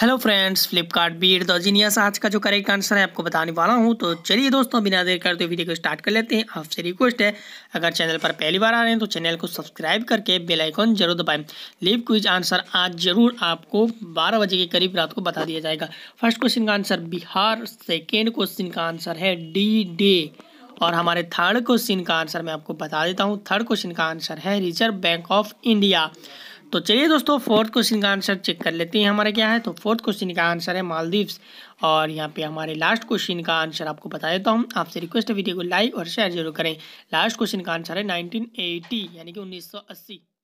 hello friends Flipkart Beed तो genius आज का जो करेक्ट आंसर है आपको बताने वाला हूँ तो चलिए दोस्तों बिना देर करते वीडियो को स्टार्ट कर लेते हैं आपसे रिक्वेस्ट है अगर चैनल पर पहली बार आ रहे हैं तो चैनल को सब्सक्राइब करके बेल आइकॉन जरूर दबाएं लीव क्विज आंसर आज जरूर आपको बारह बजे के करीब रात को बता दिया जाएगा फर्स्ट क्वेश्चन का आंसर बिहार सेकेंड क्वेश्चन का आंसर है डी डे और हमारे थर्ड क्वेश्चन का आंसर मैं आपको बता देता हूँ थर्ड क्वेश्चन का आंसर है रिजर्व बैंक ऑफ इंडिया तो चलिए दोस्तों फोर्थ क्वेश्चन का आंसर चेक कर लेते हैं हमारा क्या है तो फोर्थ क्वेश्चन का आंसर है मालदीव्स और यहाँ पे हमारे लास्ट क्वेश्चन का आंसर आपको बता देता तो हूँ आपसे रिक्वेस्ट है वीडियो को लाइक और शेयर जरूर करें लास्ट क्वेश्चन का आंसर है 1980 यानी कि 1980